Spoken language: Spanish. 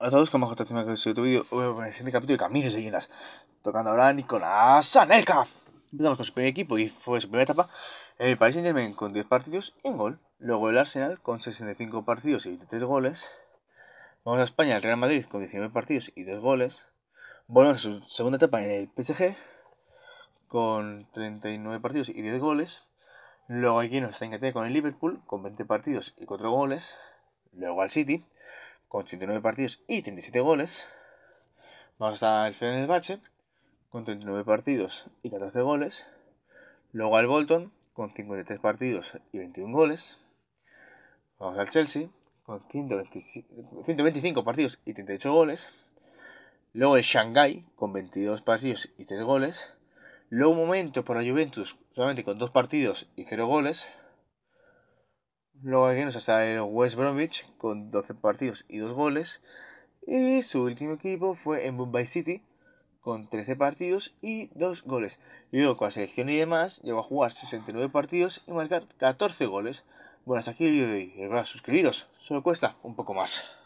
a todos, como os que he tu vídeo. Voy a el siguiente capítulo de Caminos de Leyendas. Tocando ahora a Nicolás Anelka. Empezamos con su primer equipo y fue su primera etapa. El Paris Saint Germain con 10 partidos y un gol. Luego el Arsenal con 65 partidos y 23 goles. Vamos a España, el Real Madrid con 19 partidos y 2 goles. Volvemos a su segunda etapa en el PSG con 39 partidos y 10 goles. Luego aquí nos está con el Liverpool con 20 partidos y 4 goles. Luego al City con 89 partidos y 37 goles. Vamos hasta el Fenerbahce con 39 partidos y 14 goles. Luego al Bolton con 53 partidos y 21 goles. Vamos al Chelsea con 125, partidos y 38 goles. Luego el Shanghai con 22 partidos y 3 goles. Luego un momento por la Juventus solamente con 2 partidos y 0 goles. Luego aquí nos está el West Bromwich con 12 partidos y 2 goles. Y su último equipo fue en Mumbai City con 13 partidos y 2 goles. Y luego con la selección y demás llegó a jugar 69 partidos y marcar 14 goles. Bueno, hasta aquí el vídeo de hoy. Recuerda suscribiros, solo cuesta un poco más.